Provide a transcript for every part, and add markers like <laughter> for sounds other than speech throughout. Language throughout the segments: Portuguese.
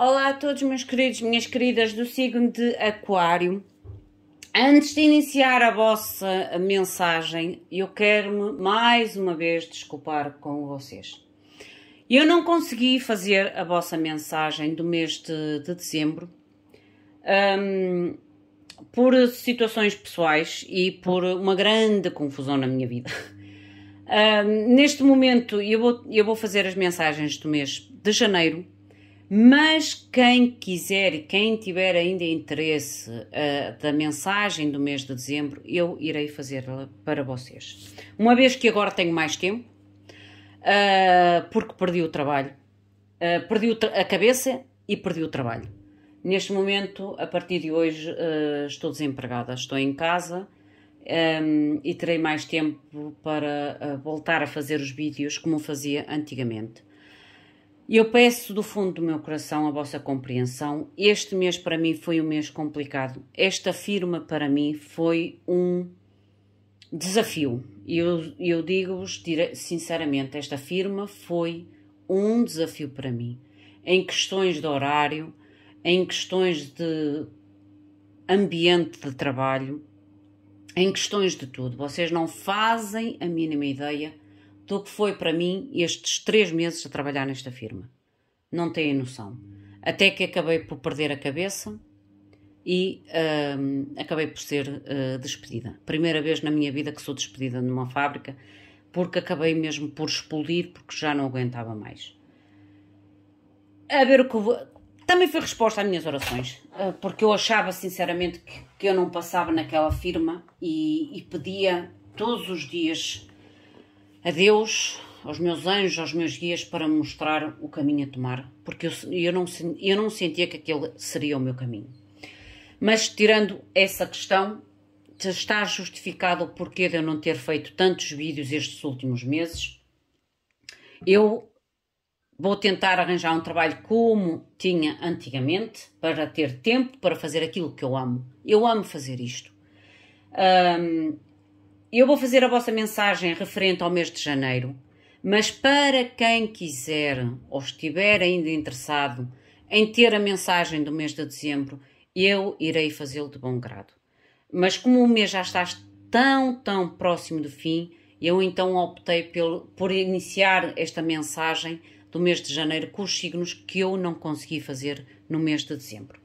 Olá a todos, meus queridos, minhas queridas do signo de Aquário. Antes de iniciar a vossa mensagem, eu quero-me mais uma vez desculpar com vocês. Eu não consegui fazer a vossa mensagem do mês de, de dezembro um, por situações pessoais e por uma grande confusão na minha vida. Um, neste momento, eu vou, eu vou fazer as mensagens do mês de janeiro mas quem quiser e quem tiver ainda interesse uh, da mensagem do mês de dezembro, eu irei fazê-la para vocês. Uma vez que agora tenho mais tempo, uh, porque perdi o trabalho, uh, perdi a cabeça e perdi o trabalho. Neste momento, a partir de hoje, estou desempregada, estou em casa um, ehm, e terei mais tempo para voltar a fazer os vídeos como fazia antigamente. E eu peço do fundo do meu coração a vossa compreensão. Este mês para mim foi um mês complicado. Esta firma para mim foi um desafio. E eu, eu digo-vos sinceramente, esta firma foi um desafio para mim. Em questões de horário, em questões de ambiente de trabalho, em questões de tudo. Vocês não fazem a mínima ideia do que foi para mim estes três meses a trabalhar nesta firma. Não têm noção. Até que acabei por perder a cabeça e hum, acabei por ser uh, despedida. Primeira vez na minha vida que sou despedida numa fábrica, porque acabei mesmo por explodir, porque já não aguentava mais. A ver o que vou... Também foi resposta às minhas orações, eh, porque eu achava sinceramente que, que eu não passava naquela firma e, e pedia todos os dias a Deus, aos meus anjos, aos meus guias para mostrar o caminho a tomar, porque eu, eu, não, eu não sentia que aquele seria o meu caminho. Mas tirando essa questão, está justificado o porquê de eu não ter feito tantos vídeos estes últimos meses. Eu vou tentar arranjar um trabalho como tinha antigamente, para ter tempo para fazer aquilo que eu amo. Eu amo fazer isto. Um, eu vou fazer a vossa mensagem referente ao mês de janeiro, mas para quem quiser ou estiver ainda interessado em ter a mensagem do mês de dezembro, eu irei fazê-lo de bom grado. Mas como o mês já está tão, tão próximo do fim, eu então optei pelo, por iniciar esta mensagem do mês de janeiro com os signos que eu não consegui fazer no mês de dezembro.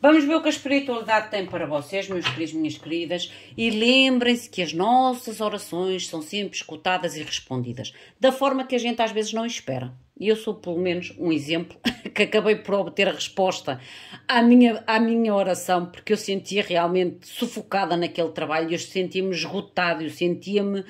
Vamos ver o que a espiritualidade tem para vocês, meus queridos, minhas queridas, e lembrem-se que as nossas orações são sempre escutadas e respondidas, da forma que a gente às vezes não espera. E eu sou, pelo menos, um exemplo <laughs> que acabei por obter a resposta à minha, à minha oração, porque eu sentia realmente sufocada naquele trabalho, eu sentia-me esgotada, eu sentia-me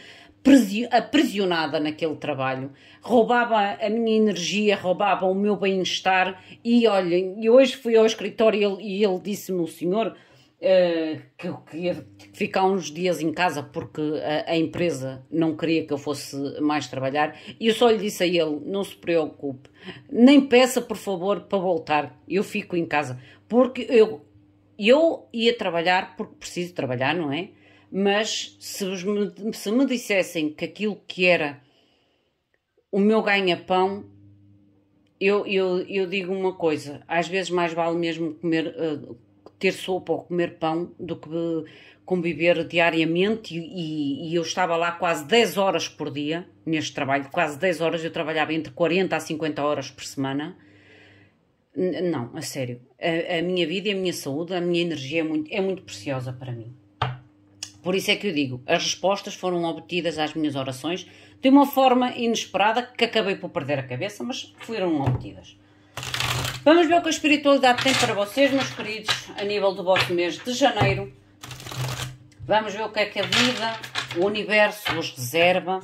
aprisionada naquele trabalho, roubava a minha energia, roubava o meu bem-estar. E olhem, e hoje fui ao escritório e ele, e ele disse-me: O senhor uh, que eu queria ficar uns dias em casa porque a, a, empresa não queria que eu fosse mais trabalhar. E eu só lhe disse a ele: Não se preocupe, nem peça por favor para voltar, eu fico em casa, porque eu. Eu ia trabalhar porque preciso trabalhar, não é? mas se, me, se me dissessem que aquilo que era o meu ganha-pão, eu, eu, eu digo uma coisa: às vezes mais vale mesmo comer, eh, ter sopa ou comer pão do que conviver diariamente. E, e eu estava lá quase 10 horas por dia neste trabalho, quase 10 horas. Eu trabalhava entre 40 a 50 horas por semana. Não, a sério. A, a minha vida e a minha saúde, a minha energia é muito, é muito preciosa para mim. Por isso é que eu digo, as respostas foram obtidas às minhas orações de uma forma inesperada que acabei por perder a cabeça, mas foram obtidas. Vamos ver o que a espiritualidade tem para vocês, meus queridos, a nível do vosso mês de janeiro. Vamos ver o que é que a vida, o universo vos reserva.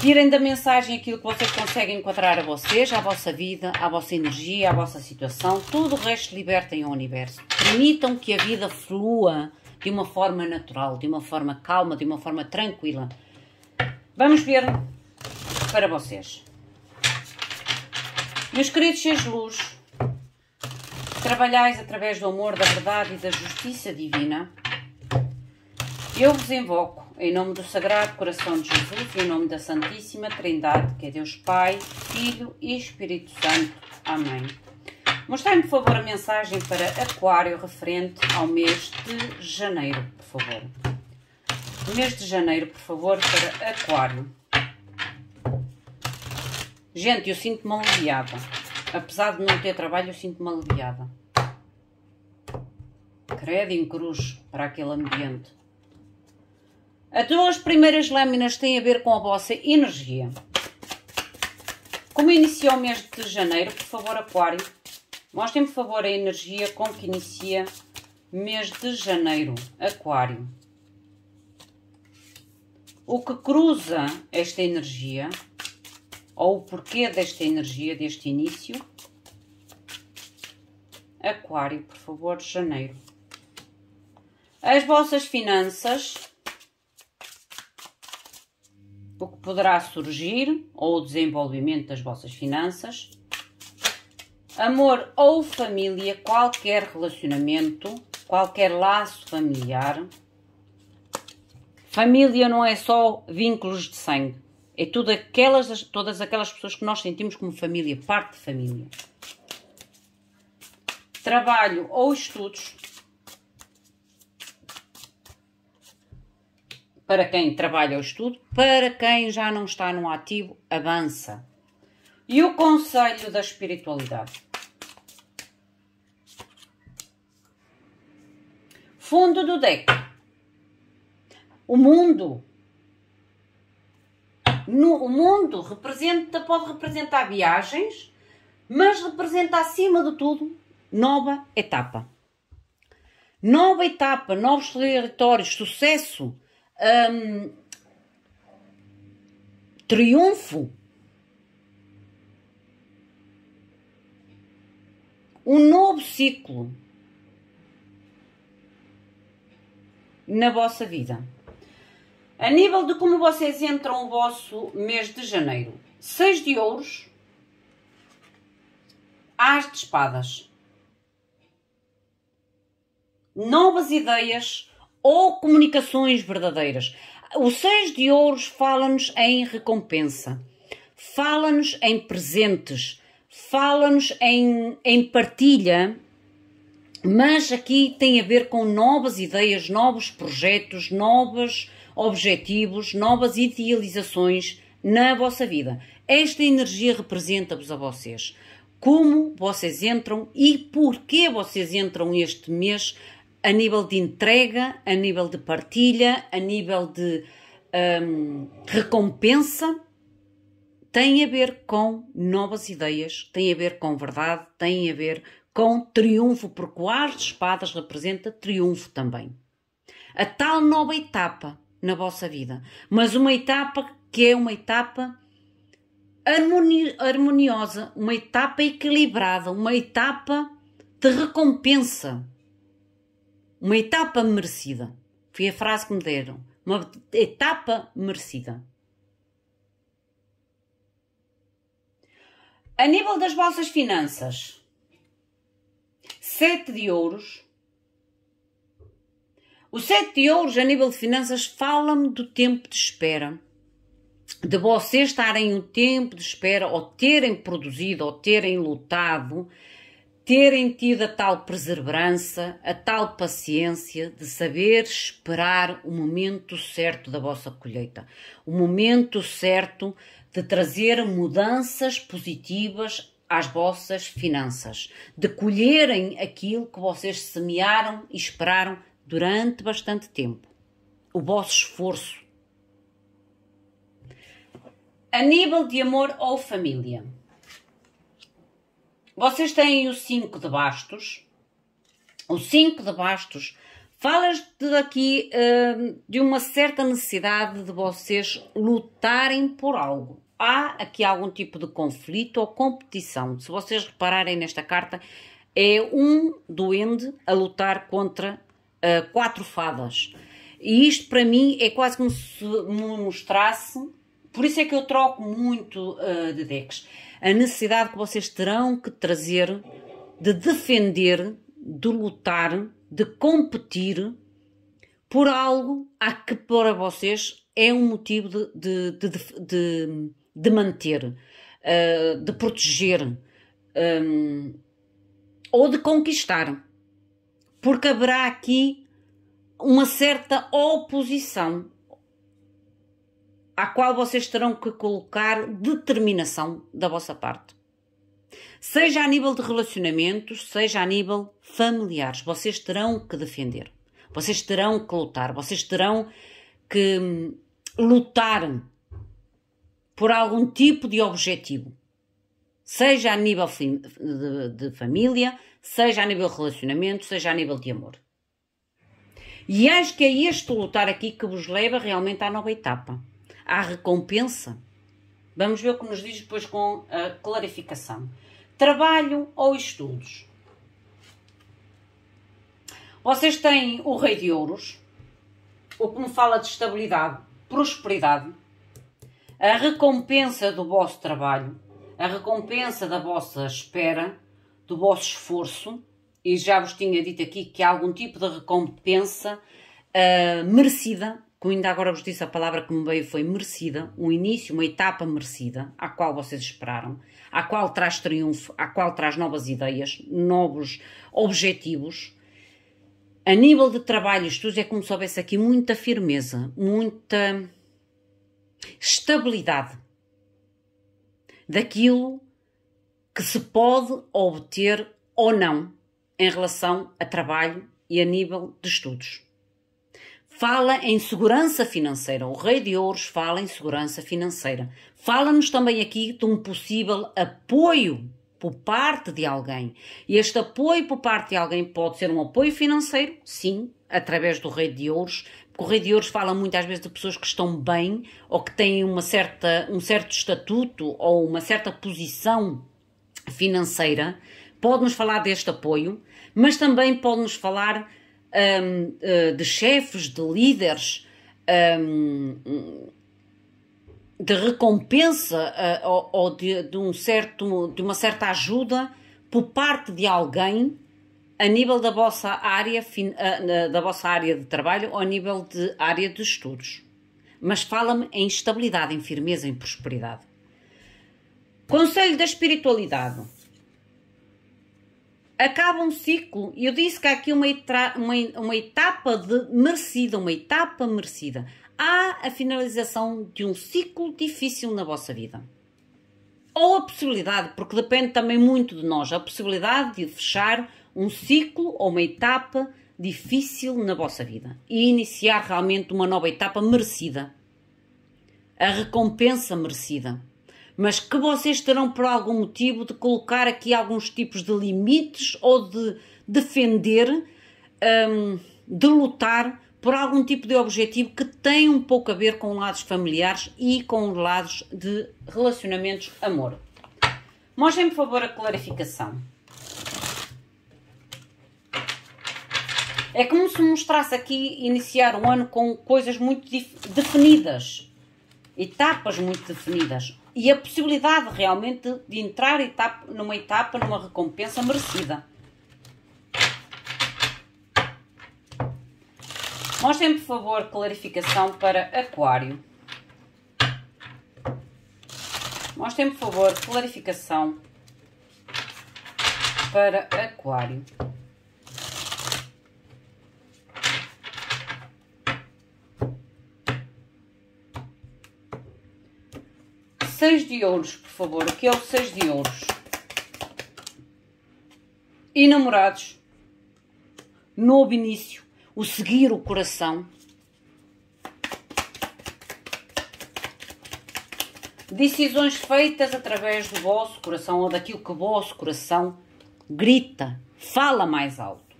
Tirem da mensagem aquilo que vocês conseguem enquadrar a vocês, à vossa vida, à vossa energia, à vossa situação. Tudo o resto libertem ao universo. Permitam que a vida flua de uma forma natural, de uma forma calma, de uma forma tranquila. Vamos ver para vocês. Meus queridos seres luz, trabalhais através do amor, da verdade e da justiça divina, eu vos invoco, em nome do Sagrado Coração de Jesus e em nome da Santíssima Trindade, que é Deus Pai, Filho e Espírito Santo. Amém. Mostrem, por favor, a mensagem para Aquário referente ao mês de janeiro, por favor. Mês de janeiro, por favor, para Aquário. Gente, eu sinto-me aliviada. Apesar de não ter trabalho, eu sinto-me aliviada. Credo em cruz para aquele ambiente. As duas primeiras lâminas têm a ver com a vossa energia. Como iniciou o mês de janeiro, por favor, Aquário, mostrem por favor, a energia com que inicia mês de janeiro, Aquário. O que cruza esta energia, ou o porquê desta energia, deste início? Aquário, por favor, janeiro. As vossas finanças, o que poderá surgir, ou o desenvolvimento das vossas finanças. Amor ou família, qualquer relacionamento, qualquer laço familiar. Família não é só vínculos de sangue, é tudo aquelas, todas aquelas pessoas que nós sentimos como família, parte de família. Trabalho ou estudos. Para quem trabalha ou estudo, para quem já não está no ativo, avança. E o conselho da espiritualidade. fundo do deck. O mundo. No, o mundo representa, pode representar viagens, mas representa acima de tudo nova etapa. Nova etapa, novos territórios, sucesso, hum, triunfo. Um novo ciclo. na vossa vida. A nível de como vocês entram o vosso mês de janeiro, Seis de ouros, as de espadas. Novas ideias ou comunicações verdadeiras. O seis de ouros fala-nos em recompensa, fala-nos em presentes, fala-nos em, em partilha mas aqui tem a ver com novas ideias, novos projetos, novos objetivos, novas idealizações na vossa vida. Esta energia representa-vos a vocês. Como vocês entram e porquê vocês entram este mês a nível de entrega, a nível de partilha, a nível de hum, recompensa, tem a ver com novas ideias, tem a ver com verdade, tem a ver com triunfo, porque o de Espadas representa triunfo também. A tal nova etapa na vossa vida, mas uma etapa que é uma etapa harmoniosa, uma etapa equilibrada, uma etapa de recompensa, uma etapa merecida. Foi a frase que me deram. Uma etapa merecida. A nível das vossas finanças, sete de ouros. O sete de ouros, a nível de finanças, fala-me do tempo de espera. De vocês estarem um tempo de espera, ou terem produzido, ou terem lutado, terem tido a tal perseverança, a tal paciência de saber esperar o momento certo da vossa colheita, o momento certo de trazer mudanças positivas às vossas finanças, de colherem aquilo que vocês semearam e esperaram durante bastante tempo. O vosso esforço. A nível de amor ou família. Vocês têm o 5 de bastos. O 5 de bastos fala-te aqui uh, de uma certa necessidade de vocês lutarem por algo há aqui algum tipo de conflito ou competição. Se vocês repararem nesta carta, é um duende a lutar contra uh, quatro fadas. E isto para mim é quase como se me mostrasse. Por isso é que eu troco muito uh, de decks. A necessidade que vocês terão que trazer de defender, de lutar, de competir por algo a que para vocês é um motivo de, de, de, de de manter, uh, de proteger um, ehm, ou de conquistar. Porque haverá aqui uma certa oposição à qual vocês terão que colocar determinação da vossa parte. Seja a nível de relacionamentos, seja a nível familiares, vocês terão que defender, vocês terão que lutar, vocês terão que hum, lutar por algum tipo de objetivo, seja a nível de, de família, seja a nível de relacionamento, seja a nível de amor. E acho que é este lutar aqui que vos leva realmente à nova etapa, à recompensa. Vamos ver o que nos diz depois com a clarificação. Trabalho ou estudos? Vocês têm o Rei de Ouros, o que me fala de estabilidade, prosperidade, a recompensa do vosso trabalho, a recompensa da vossa espera, do vosso esforço, e já vos tinha dito aqui que há algum tipo de recompensa uh, merecida, como ainda agora vos disse a palavra que me veio foi merecida, um início, uma etapa merecida, à qual vocês esperaram, à qual traz triunfo, à qual traz novas ideias, novos objetivos. A nível de trabalho, estudos, é como se houvesse aqui muita firmeza, muita estabilidade daquilo que se pode obter ou não em relação a trabalho e a nível de estudos. Fala em segurança financeira. O Rei de Ouros fala em segurança financeira. Fala-nos também aqui de um possível apoio por parte de alguém. E este apoio por parte de alguém pode ser um apoio financeiro, sim, através do Rei de Ouros, Correio de Ouros fala muitas vezes de pessoas que estão bem ou que têm uma certa, um certo estatuto ou uma certa posição financeira. Pode-nos falar deste apoio, mas também pode-nos falar um, eh, de chefes, de líderes, um, de recompensa eh, ou, ou de, de, um certo, de uma certa ajuda por parte de alguém a nível da vossa área, ah, da vossa área de trabalho ou a nível de área de estudos. Mas fala-me em estabilidade, em firmeza, em prosperidade. Conselho da espiritualidade. Acaba um ciclo. Eu disse que há aqui uma, uma, uma etapa de merecida, uma etapa merecida. Há a finalização de um ciclo difícil na vossa vida ou a possibilidade, porque depende também muito de nós, a possibilidade de fechar um ciclo ou uma etapa difícil na vossa vida e iniciar realmente uma nova etapa merecida. A recompensa merecida. Mas que vocês terão por algum motivo de colocar aqui alguns tipos de limites ou de defender, um, de lutar por algum tipo de objetivo que tem um pouco a ver com lados familiares e com lados de relacionamentos amor. Mostrem, por favor, a clarificação. É como se mostrasse aqui iniciar um ano com coisas muito definidas, etapas muito definidas e a possibilidade realmente de entrar etapa, numa etapa, numa recompensa merecida. Mostrem, por favor, clarificação para Aquário. Mostrem, por favor, clarificação para Aquário. seis de ouros, por favor. o que é o seis de ouros. E namorados, novo início, o seguir o coração. Decisões feitas através do vosso coração ou daquilo que o vosso coração grita, fala mais alto.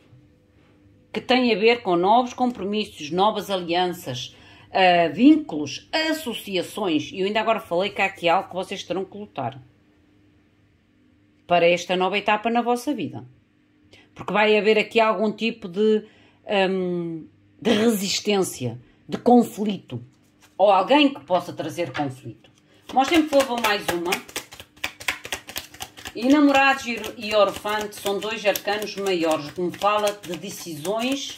Que tem a ver com novos compromissos, novas alianças, uh, vínculos, associações, e eu ainda agora falei que há aqui algo que vocês terão que lutar para esta nova etapa na vossa vida. Porque vai haver aqui algum tipo de, um, de resistência, de conflito, ou alguém que possa trazer conflito. Mostrem, por favor, mais uma. E namorados e orfante são dois arcanos maiores, que me fala de decisões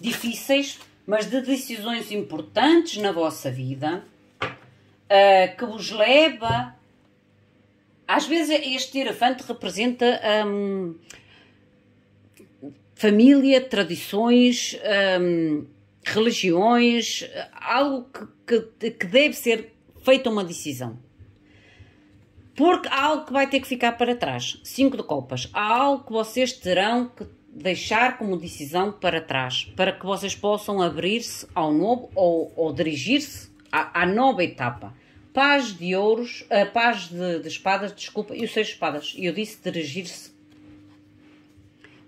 difíceis mas de decisões importantes na vossa vida uh, que vos leva. Às vezes este hierofante representa um, família, tradições, um, religiões, algo que, que, que deve ser feita uma decisão. Porque há algo que vai ter que ficar para trás. Cinco de copas. Há algo que vocês terão que deixar como decisão para trás, para que vocês possam abrir-se ao novo ou, ou dirigir-se à, à, nova etapa. Paz de ouros, a eh, paz de, de espadas, desculpa, e os seis espadas. Eu disse dirigir-se.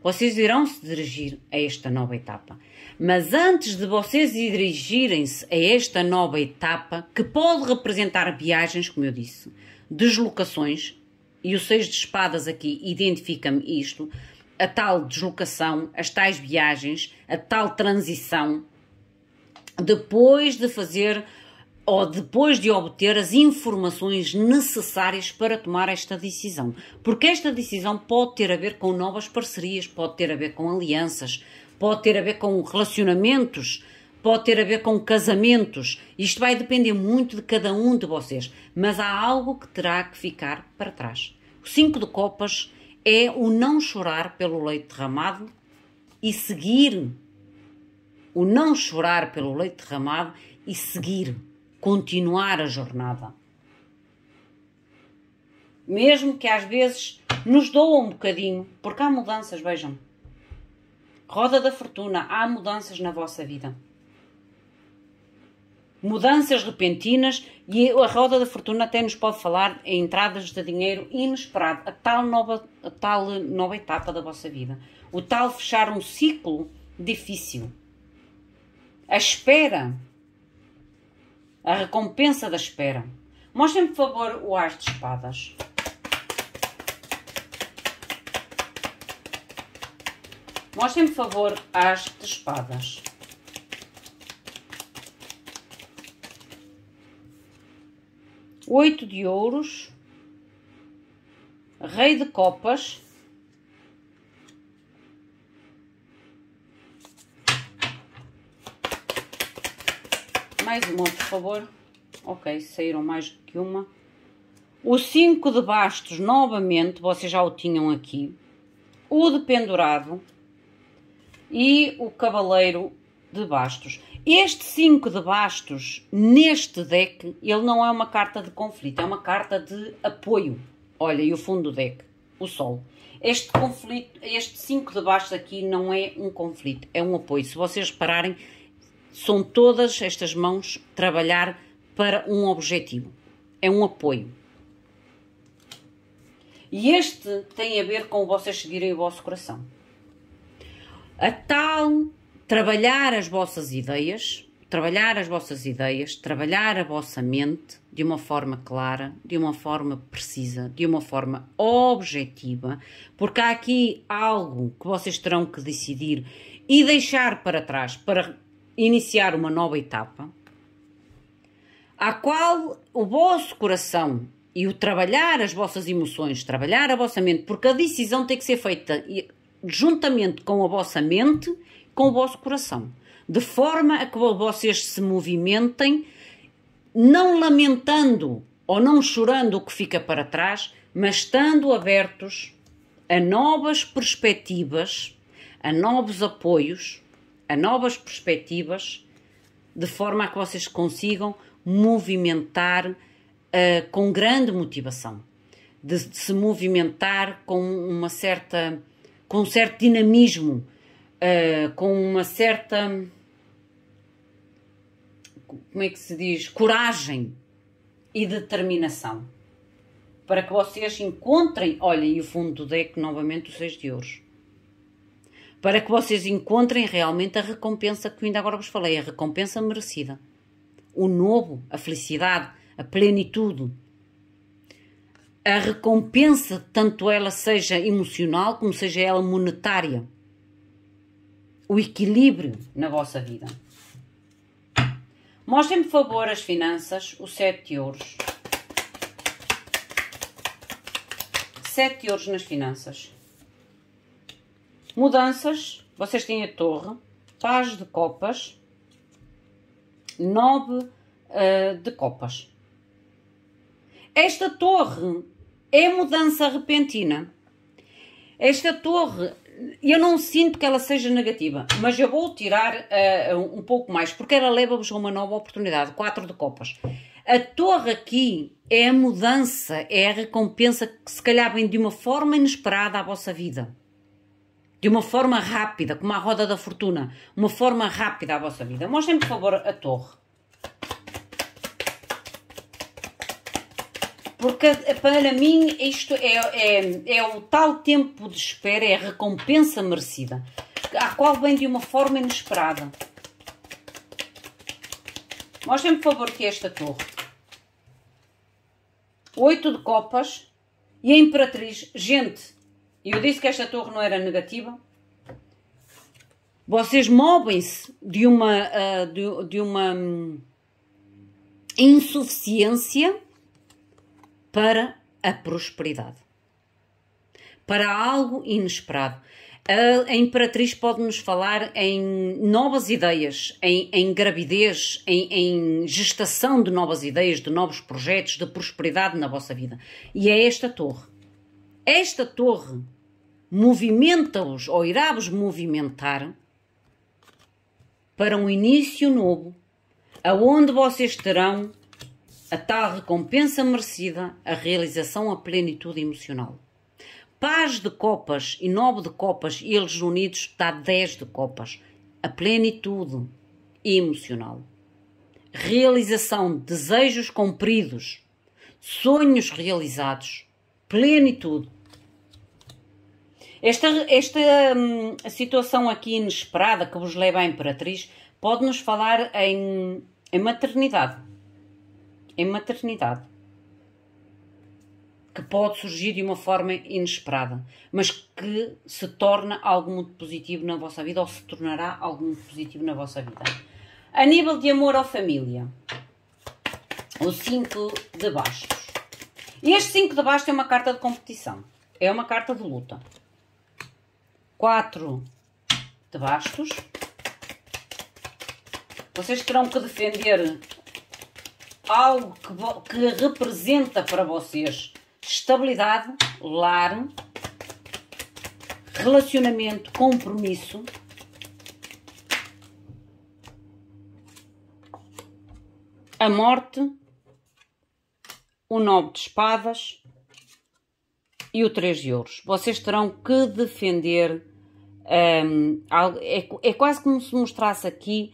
Vocês irão se dirigir a esta nova etapa. Mas antes de vocês dirigirem-se a esta nova etapa, que pode representar viagens, como eu disse, deslocações, e o seis de espadas aqui identifica-me isto, a tal deslocação, as tais viagens, a tal transição, depois de fazer ou depois de obter as informações necessárias para tomar esta decisão. Porque esta decisão pode ter a ver com novas parcerias, pode ter a ver com alianças, pode ter a ver com relacionamentos, pode ter a ver com casamentos. Isto vai depender muito de cada um de vocês, mas há algo que terá que ficar para trás. O 5 de copas é o não chorar pelo leite derramado e seguir. O não chorar pelo leite derramado e seguir, continuar a jornada. Mesmo que às vezes nos doa um bocadinho, porque há mudanças, vejam. Roda da fortuna, há mudanças na vossa vida. Mudanças repentinas e a roda da fortuna até nos pode falar em entradas de dinheiro inesperado, a tal nova, a tal nova etapa da vossa vida. O tal fechar um ciclo difícil. A espera. A recompensa da espera. Mostrem-me, por favor, o as de espadas. Mostrem-me, por favor, as de espadas. oito de ouros, rei de copas, mais uma, por favor. Ok, saíram mais do que uma. O 5 de bastos, novamente, vocês já o tinham aqui. O de pendurado e o cavaleiro de bastos. Este 5 de bastos, neste deck, ele não é uma carta de conflito, é uma carta de apoio. Olha, e o fundo do deck, o sol. Este conflito, este 5 de bastos aqui não é um conflito, é um apoio. Se vocês repararem, são todas estas mãos trabalhar para um objetivo. É um apoio. E este tem a ver com vocês seguirem o vosso coração. A tal trabalhar as vossas ideias, trabalhar as vossas ideias, trabalhar a vossa mente de uma forma clara, de uma forma precisa, de uma forma objetiva, porque há aqui algo que vocês terão que decidir e deixar para trás para iniciar uma nova etapa, a qual o vosso coração e o trabalhar as vossas emoções, trabalhar a vossa mente, porque a decisão tem que ser feita juntamente com a vossa mente com o vosso coração, de forma a que vocês se movimentem, não lamentando ou não chorando o que fica para trás, mas estando abertos a novas perspectivas, a novos apoios, a novas perspectivas, de forma a que vocês consigam movimentar uh, com grande motivação, de, de, se movimentar com uma certa, com um certo dinamismo, uh, com uma certa. Como é que se diz? Coragem e determinação para que vocês encontrem, olhem e o fundo do deck novamente o 6 de ouros. Para que vocês encontrem realmente a recompensa que eu ainda agora vos falei, a recompensa merecida. O novo, a felicidade, a plenitude. A recompensa, tanto ela seja emocional como seja ela monetária o equilíbrio na vossa vida. Mostrem, por favor, as finanças, o sete de ouros. Sete de ouros nas finanças. Mudanças, vocês têm a torre, paz de copas, nove uh, de copas. Esta torre é mudança repentina. Esta torre eu não sinto que ela seja negativa, mas eu vou tirar uh, um pouco mais, porque ela leva-vos a uma nova oportunidade, quatro de copas. A torre aqui é a mudança, é a recompensa que se calhar vem de uma forma inesperada à vossa vida. De uma forma rápida, como a roda da fortuna, uma forma rápida à vossa vida. Mostrem, por favor, a torre. Porque para mim isto é, é, é o tal tempo de espera, é a recompensa merecida, a qual vem de uma forma inesperada. Mostrem-me, por favor, que é esta torre. Oito de copas e a Imperatriz. Gente, eu disse que esta torre não era negativa. Vocês movem-se de uma, ah, de uma hum, insuficiência para a prosperidade, para algo inesperado. A Imperatriz pode-nos falar em novas ideias, em, em gravidez, em, em, gestação de novas ideias, de novos projetos, de prosperidade na vossa vida. E é esta torre. Esta torre movimenta-os ou irá-vos movimentar para um início novo, aonde vocês terão a tal recompensa merecida, a realização à plenitude emocional. Paz de copas e nove de copas, e eles unidos dá dez de copas. A plenitude emocional. Realização, desejos cumpridos, sonhos realizados, plenitude. Esta, esta hum, situação aqui inesperada que vos leva à Imperatriz pode nos falar em, em maternidade em maternidade, que pode surgir de uma forma inesperada, mas que se torna algo muito positivo na vossa vida ou se tornará algo muito positivo na vossa vida. A nível de amor ou família, o 5 de bastos. Este 5 de bastos é uma carta de competição, é uma carta de luta. 4 de bastos. Vocês terão que defender algo que, que representa para vocês estabilidade, lar, relacionamento, compromisso. A morte, o nove de espadas e o três de ouros. Vocês terão que defender. Um, é, é quase como se mostrasse aqui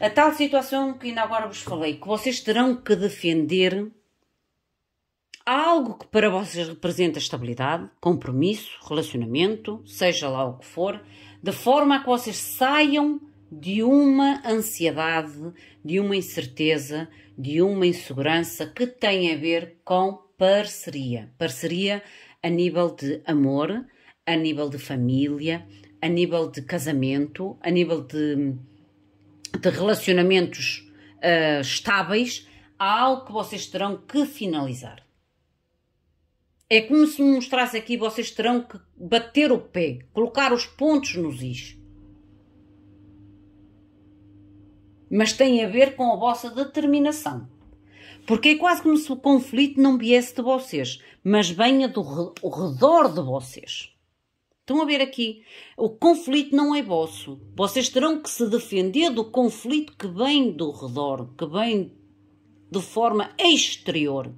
a tal situação que ainda agora vos falei, que vocês terão que defender algo que para vocês representa estabilidade, compromisso, relacionamento, seja lá o que for, de forma a que vocês saiam de uma ansiedade, de uma incerteza, de uma insegurança que tem a ver com parceria. Parceria a nível de amor, a nível de família, a nível de casamento, a nível de de relacionamentos uh, estáveis, há algo que vocês terão que finalizar. É como se me mostrasse aqui, vocês terão que bater o pé, colocar os pontos nos is. Mas tem a ver com a vossa determinação. Porque é quase como se o conflito não viesse de vocês, mas venha do redor de vocês. Estão a ver aqui? O conflito não é vosso. Vocês terão que se defender do conflito que vem do redor, que vem de forma exterior,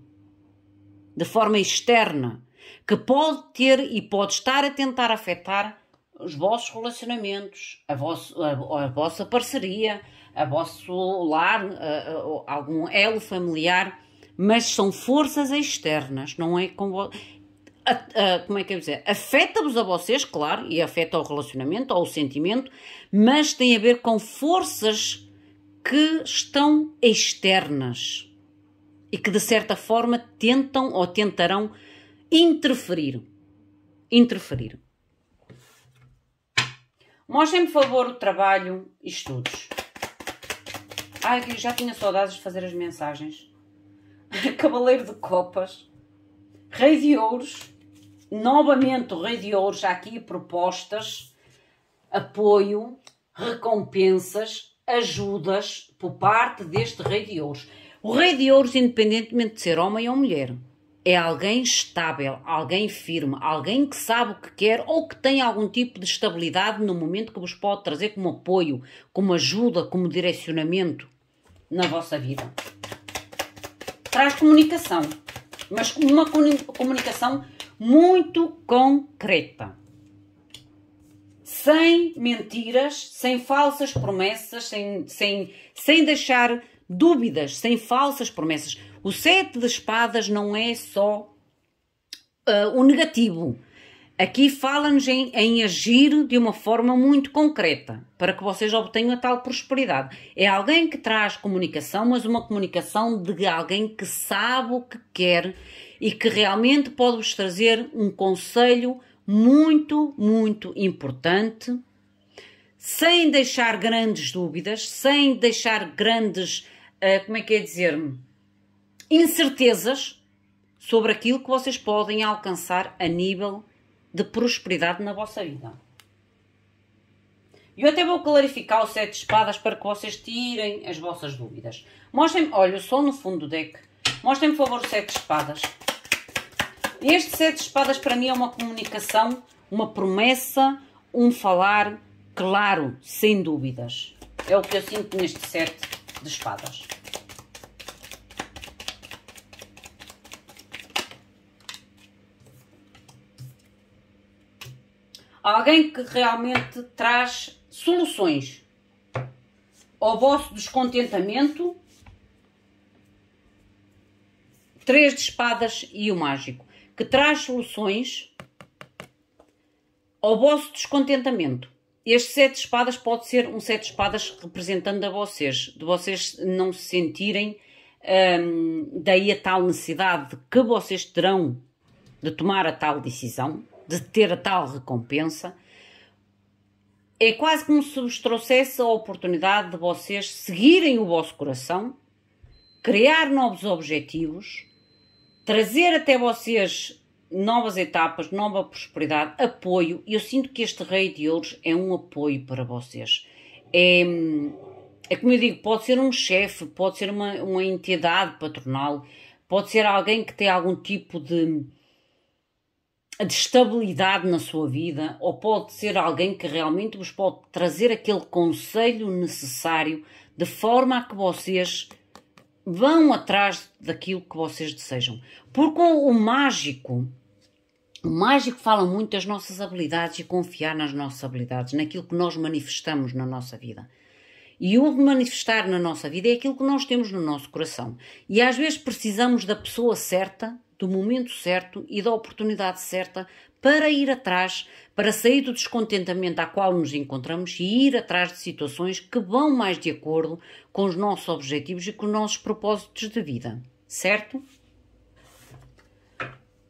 de forma externa, que pode ter e pode estar a tentar afetar os vossos relacionamentos, a, vosso, a, a vossa parceria, a vosso lar, a, algum elo familiar, mas são forças externas, não é com a, a, como é que eu dizer? Afeta-vos a vocês, claro, e afeta o relacionamento, ao sentimento, mas tem a ver com forças que estão externas e que de certa forma tentam ou tentarão interferir. Interferir. Mostrem-me, por favor, o trabalho e estudos. Ai, já tinha saudades de fazer as mensagens. <laughs> Cavaleiro de Copas. Rei de Ouros novamente o Rei de Ouro, já aqui propostas, apoio, recompensas, ajudas por parte deste Rei de Ouros. O Rei de Ouros, independentemente de ser homem ou mulher, é alguém estável, alguém firme, alguém que sabe o que quer ou que tem algum tipo de estabilidade no momento que vos pode trazer como apoio, como ajuda, como direcionamento na vossa vida. Traz comunicação, mas uma comunicação muito concreta. Sem mentiras, sem falsas promessas, sem, sem, sem deixar dúvidas, sem falsas promessas. O sete de espadas não é só uh, o negativo Aqui fala-nos em, em, agir de uma forma muito concreta para que vocês obtenham a tal prosperidade. É alguém que traz comunicação, mas uma comunicação de alguém que sabe o que quer e que realmente pode-vos trazer um conselho muito, muito importante, sem deixar grandes dúvidas, sem deixar grandes, uh, como é que é dizer-me, incertezas sobre aquilo que vocês podem alcançar a nível de prosperidade na vossa vida. eu até vou clarificar o sete espadas para que vocês tirem as vossas dúvidas. Mostrem-me, olha, eu sou no fundo do deck. Mostrem-me, por favor, o sete espadas. Este sete espadas para mim é uma comunicação, uma promessa, um falar claro, sem dúvidas. É o que eu sinto neste sete de espadas. Alguém que realmente traz soluções ao vosso descontentamento. Três de espadas e o mágico. Que traz soluções ao vosso descontentamento. Este sete de espadas pode ser um sete de espadas representando a vocês, de vocês não se sentirem hum, daí a tal necessidade que vocês terão de tomar a tal decisão de ter tal recompensa, é quase como se vos trouxesse a oportunidade de vocês seguirem o vosso coração, criar novos objetivos, trazer até vocês novas etapas, nova prosperidade, apoio. e Eu sinto que este Rei de Ouros é um apoio para vocês. É, é como eu digo, pode ser um chefe, pode ser uma, uma entidade patronal, pode ser alguém que tem algum tipo de a estabilidade na sua vida ou pode ser alguém que realmente vos pode trazer aquele conselho necessário de forma a que vocês vão atrás daquilo que vocês desejam. Porque o mágico, o mágico fala muito das nossas habilidades e confiar nas nossas habilidades, naquilo que nós manifestamos na nossa vida. E o de manifestar na nossa vida é aquilo que nós temos no nosso coração. E às vezes precisamos da pessoa certa do momento certo e da oportunidade certa para ir atrás, para sair do descontentamento a qual nos encontramos e ir atrás de situações que vão mais de acordo com os nossos objetivos e com os nossos propósitos de vida, certo?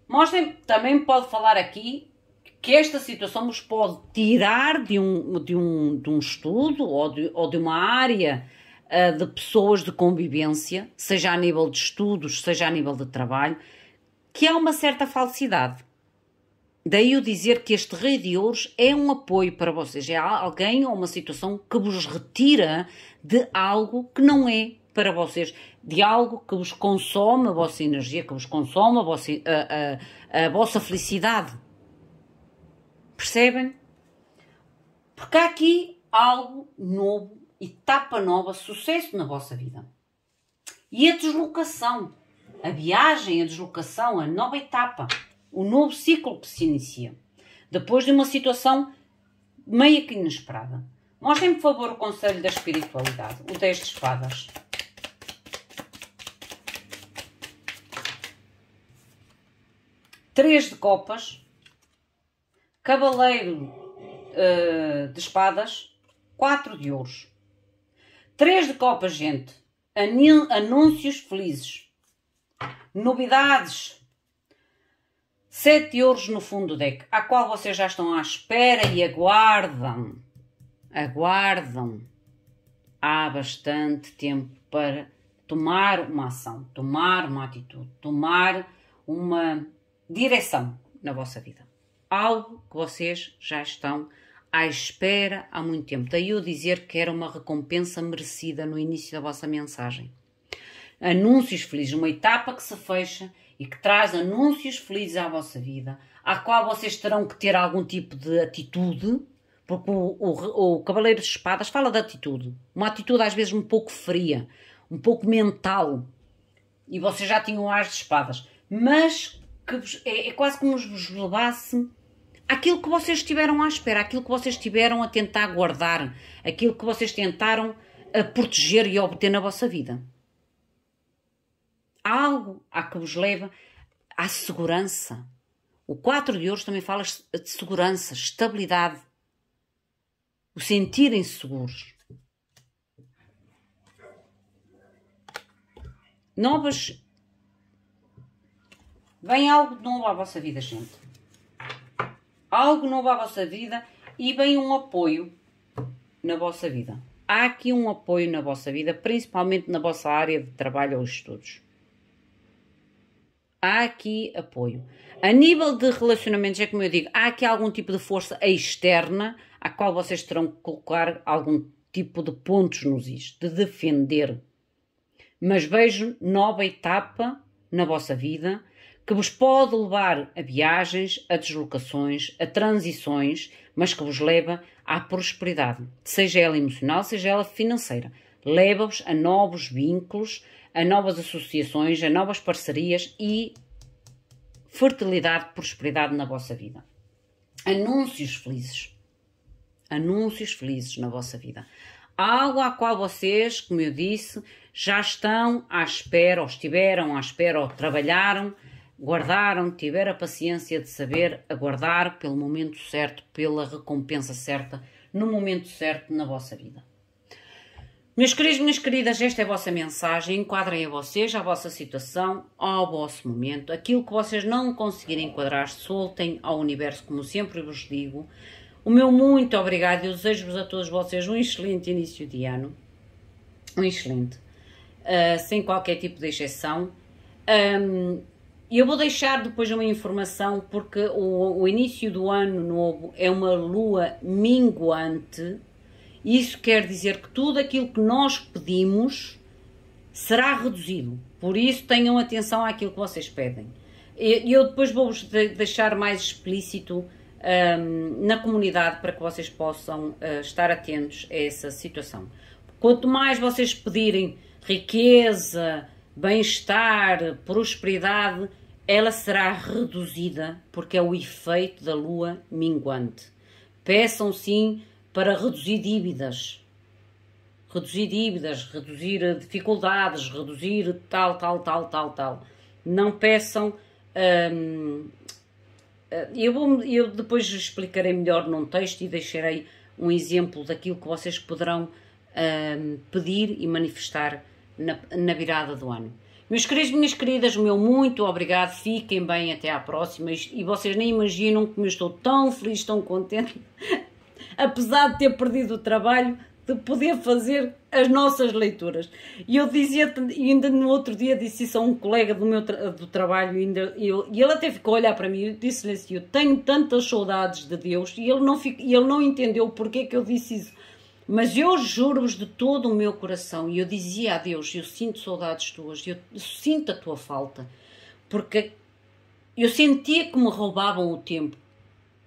Mostrem também pode falar aqui que esta situação nos pode tirar de um, de um, de um estudo ou de, ou de uma área uh, de pessoas de convivência, seja a nível de estudos, seja a nível de trabalho, que há uma certa falsidade. Daí eu dizer que este rei de ouros é um apoio para vocês, é alguém ou uma situação que vos retira de algo que não é para vocês, de algo que vos consome a vossa energia, que vos consome a vossa, a, a, a vossa felicidade. Percebem? Porque há aqui algo novo, etapa nova, sucesso na vossa vida. E a deslocação a viagem, a deslocação, a nova etapa, o novo ciclo que se inicia, depois de uma situação meio que inesperada. Mostrem, por favor, o conselho da espiritualidade, o 10 de espadas. Três de copas, cavaleiro uh, eh, de espadas, quatro de ouros. Três de copas, gente. Anúncios felizes novidades. Sete euros no fundo do deck, a qual vocês já estão à espera e aguardam. Aguardam há bastante tempo para tomar uma ação, tomar uma atitude, tomar uma direção na vossa vida. Algo que vocês já estão à espera há muito tempo. Daí eu dizer que era uma recompensa merecida no início da vossa mensagem anúncios felizes, uma etapa que se fecha e que traz anúncios felizes à vossa vida, à qual vocês terão que ter algum tipo de atitude, porque o, o, o Cavaleiro de Espadas fala de atitude, uma atitude às vezes um pouco fria, um pouco mental, e vocês já tinham as de espadas, mas que vos, é, é, quase como vos levasse aquilo que vocês estiveram à espera, aquilo que vocês estiveram a tentar guardar, aquilo que vocês tentaram a proteger e obter na vossa vida algo a que vos leva à segurança. O 4 de hoje também fala de segurança, estabilidade, o sentirem seguros. Novas. Vem algo novo à vossa vida, gente. Algo novo à vossa vida e vem um apoio na vossa vida. Há aqui um apoio na vossa vida, principalmente na vossa área de trabalho ou estudos há aqui apoio. A nível de relacionamentos, é como eu digo, há aqui algum tipo de força externa à qual vocês terão que colocar algum tipo de pontos nos is, de defender. Mas vejo nova etapa na vossa vida que vos pode levar a viagens, a deslocações, a transições, mas que vos leva à prosperidade, seja ela emocional, seja ela financeira leva-vos a novos vínculos, a novas associações, a novas parcerias e fertilidade, prosperidade na vossa vida. Anúncios felizes. Anúncios felizes na vossa vida. Algo a qual vocês, como eu disse, já estão à espera, ou estiveram à espera, ou trabalharam, guardaram, tiveram a paciência de saber aguardar pelo momento certo, pela recompensa certa, no momento certo na vossa vida. Meus queridos, minhas queridas, esta é a vossa mensagem. Enquadrem a vocês, à vossa situação, ao vosso momento. Aquilo que vocês não conseguirem enquadrar, soltem ao universo, como sempre vos digo. O meu muito obrigado. e desejo-vos a todos vocês um excelente início de ano. Um excelente. Uh, sem qualquer tipo de exceção. Um, eu vou deixar depois uma informação, porque o, o início do ano novo é uma lua minguante isso quer dizer que tudo aquilo que nós pedimos será reduzido. Por isso, tenham atenção àquilo que vocês pedem. Eu depois vou-vos deixar mais explícito um, na comunidade para que vocês possam uh, estar atentos a essa situação. Quanto mais vocês pedirem riqueza, bem-estar, prosperidade, ela será reduzida porque é o efeito da lua minguante. Peçam sim para reduzir dívidas. Reduzir dívidas, reduzir dificuldades, reduzir tal, tal, tal, tal, tal. Não peçam. Hum, eh, eu, vou, eu depois explicarei melhor num texto e deixarei um exemplo daquilo que vocês poderão hum, pedir e manifestar na, na virada do ano. Meus queridos, minhas queridas, o meu muito obrigado. Fiquem bem até à próxima. E vocês nem imaginam como eu estou tão feliz, tão contente apesar de ter perdido o trabalho, de poder fazer as nossas leituras. E eu dizia, ainda no outro dia disse isso a um colega do meu tra do trabalho, ainda, eu, e ele até ficou a olhar para mim e disse-lhe assim, eu tenho tantas saudades de Deus, e ele não, fico, e ele não entendeu porque é que eu disse isso. Mas eu juro-vos de todo o meu coração, e eu dizia a Deus, eu sinto saudades tuas, eu sinto a tua falta, porque eu sentia que me roubavam o tempo,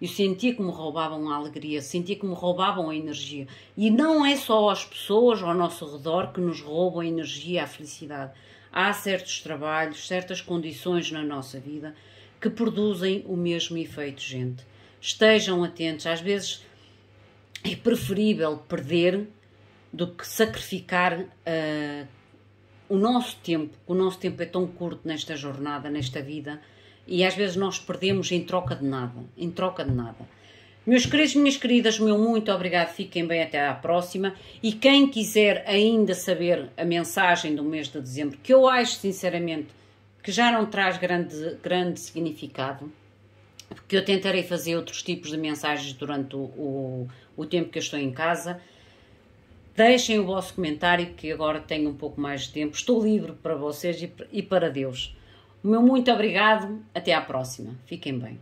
eu sentia que me roubavam a alegria, sentia que me roubavam a energia. E não é só as pessoas ao nosso redor que nos roubam a energia, a felicidade. Há certos trabalhos, certas condições na nossa vida que produzem o mesmo efeito, gente. Estejam atentos. Às vezes é preferível perder do que sacrificar uh, o nosso tempo. O nosso tempo é tão curto nesta jornada, nesta vida e às vezes nós perdemos em troca de nada, em troca de nada. Meus queridos, minhas queridas, meu muito obrigado. Fiquem bem até à próxima. E quem quiser ainda saber a mensagem do mês de dezembro, que eu acho sinceramente que já não traz grande, grande significado, porque eu tentarei fazer outros tipos de mensagens durante o, o, o tempo que eu estou em casa. Deixem o vosso comentário, que agora tenho um pouco mais de tempo. Estou livre para vocês e, e para Deus. O meu muito obrigado, até à próxima. Fiquem bem.